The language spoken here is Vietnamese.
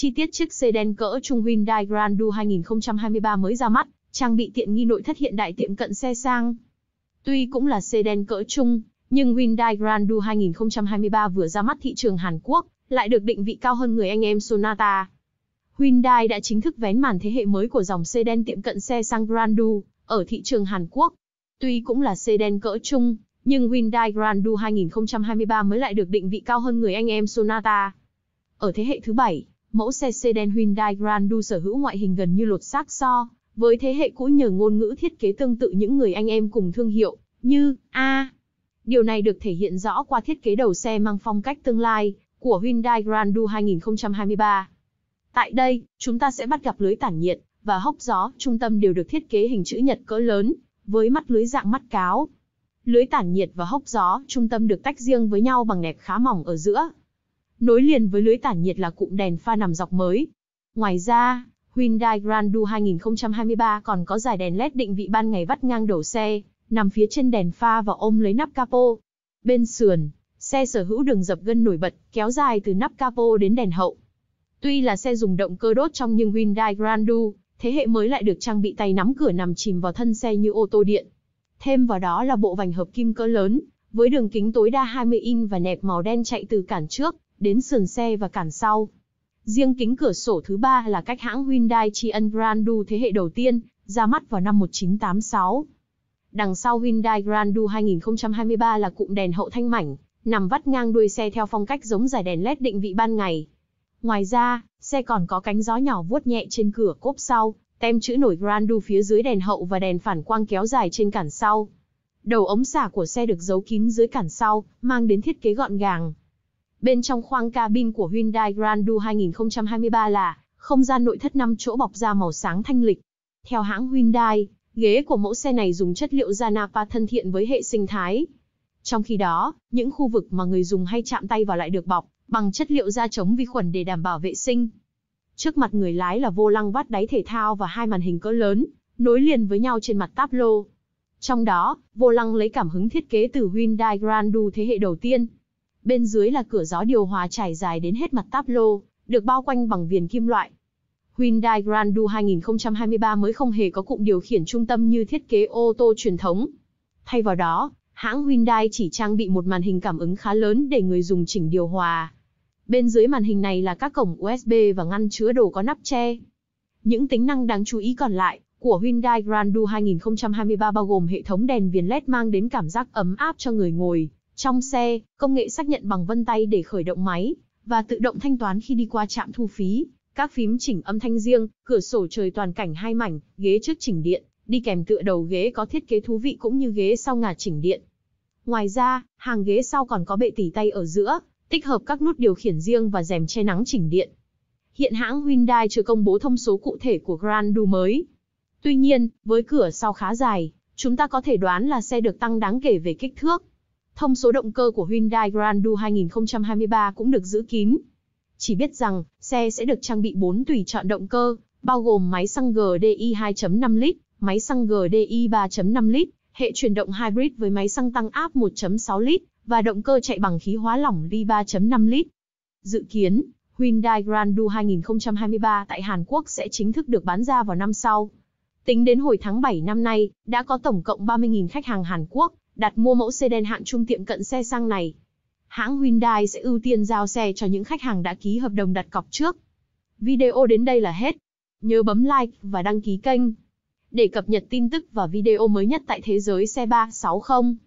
Chi tiết chiếc xe đen cỡ trung Hyundai Grand 2023 mới ra mắt, trang bị tiện nghi nội thất hiện đại tiệm cận xe sang. Tuy cũng là xe đen cỡ trung, nhưng Hyundai Grand 2023 vừa ra mắt thị trường Hàn Quốc, lại được định vị cao hơn người anh em Sonata. Hyundai đã chính thức vén màn thế hệ mới của dòng xe đen tiệm cận xe sang Grand ở thị trường Hàn Quốc. Tuy cũng là xe đen cỡ trung, nhưng Hyundai Grand 2023 mới lại được định vị cao hơn người anh em Sonata. Ở thế hệ thứ 7, mẫu xe sedan Hyundai Grand Du sở hữu ngoại hình gần như lột xác so với thế hệ cũ nhờ ngôn ngữ thiết kế tương tự những người anh em cùng thương hiệu như A. điều này được thể hiện rõ qua thiết kế đầu xe mang phong cách tương lai của Hyundai Grand Du 2023. Tại đây, chúng ta sẽ bắt gặp lưới tản nhiệt và hốc gió, trung tâm đều được thiết kế hình chữ nhật cỡ lớn với mắt lưới dạng mắt cáo. Lưới tản nhiệt và hốc gió, trung tâm được tách riêng với nhau bằng nẹp khá mỏng ở giữa nối liền với lưới tản nhiệt là cụm đèn pha nằm dọc mới. Ngoài ra, Hyundai Grand Du 2023 còn có dải đèn LED định vị ban ngày vắt ngang đầu xe, nằm phía trên đèn pha và ôm lấy nắp capo. Bên sườn, xe sở hữu đường dập gân nổi bật, kéo dài từ nắp capo đến đèn hậu. Tuy là xe dùng động cơ đốt trong nhưng Hyundai Grand Du, thế hệ mới lại được trang bị tay nắm cửa nằm chìm vào thân xe như ô tô điện. Thêm vào đó là bộ vành hợp kim cỡ lớn, với đường kính tối đa 20 inch và nẹp màu đen chạy từ cản trước đến sườn xe và cản sau. Riêng kính cửa sổ thứ ba là cách hãng Hyundai Chien Grandu thế hệ đầu tiên, ra mắt vào năm 1986. Đằng sau Hyundai Grandu 2023 là cụm đèn hậu thanh mảnh, nằm vắt ngang đuôi xe theo phong cách giống giải đèn LED định vị ban ngày. Ngoài ra, xe còn có cánh gió nhỏ vuốt nhẹ trên cửa cốp sau, tem chữ nổi Grandu phía dưới đèn hậu và đèn phản quang kéo dài trên cản sau. Đầu ống xả của xe được giấu kín dưới cản sau, mang đến thiết kế gọn gàng, bên trong khoang cabin của Hyundai Grandu 2023 là không gian nội thất 5 chỗ bọc da màu sáng thanh lịch. Theo hãng Hyundai, ghế của mẫu xe này dùng chất liệu da napa thân thiện với hệ sinh thái. Trong khi đó, những khu vực mà người dùng hay chạm tay vào lại được bọc bằng chất liệu da chống vi khuẩn để đảm bảo vệ sinh. Trước mặt người lái là vô lăng vắt đáy thể thao và hai màn hình cỡ lớn, nối liền với nhau trên mặt táp lô. Trong đó, vô lăng lấy cảm hứng thiết kế từ Hyundai Grandu thế hệ đầu tiên, Bên dưới là cửa gió điều hòa trải dài đến hết mặt táp lô, được bao quanh bằng viền kim loại. Hyundai Grand 2023 mới không hề có cụm điều khiển trung tâm như thiết kế ô tô truyền thống. Thay vào đó, hãng Hyundai chỉ trang bị một màn hình cảm ứng khá lớn để người dùng chỉnh điều hòa. Bên dưới màn hình này là các cổng USB và ngăn chứa đồ có nắp che. Những tính năng đáng chú ý còn lại của Hyundai Grand 2023 bao gồm hệ thống đèn viền LED mang đến cảm giác ấm áp cho người ngồi trong xe, công nghệ xác nhận bằng vân tay để khởi động máy, và tự động thanh toán khi đi qua trạm thu phí, các phím chỉnh âm thanh riêng, cửa sổ trời toàn cảnh hai mảnh, ghế trước chỉnh điện, đi kèm tựa đầu ghế có thiết kế thú vị cũng như ghế sau ngả chỉnh điện. Ngoài ra, hàng ghế sau còn có bệ tỉ tay ở giữa, tích hợp các nút điều khiển riêng và rèm che nắng chỉnh điện. Hiện hãng Hyundai chưa công bố thông số cụ thể của Grand Du mới. Tuy nhiên, với cửa sau khá dài, chúng ta có thể đoán là xe được tăng đáng kể về kích thước. Thông số động cơ của Hyundai Grand Du 2023 cũng được giữ kín. Chỉ biết rằng, xe sẽ được trang bị 4 tùy chọn động cơ, bao gồm máy xăng GDI 2.5 lít, máy xăng GDI 3.5 lít, hệ chuyển động hybrid với máy xăng tăng áp 1.6 lít và động cơ chạy bằng khí hóa lỏng Li 3.5 lít. Dự kiến, Hyundai Grand Du 2023 tại Hàn Quốc sẽ chính thức được bán ra vào năm sau. Tính đến hồi tháng 7 năm nay, đã có tổng cộng 30.000 khách hàng Hàn Quốc đặt mua mẫu xe đen hạng trung tiệm cận xe sang này. Hãng Hyundai sẽ ưu tiên giao xe cho những khách hàng đã ký hợp đồng đặt cọc trước. Video đến đây là hết. Nhớ bấm like và đăng ký kênh để cập nhật tin tức và video mới nhất tại thế giới xe 360.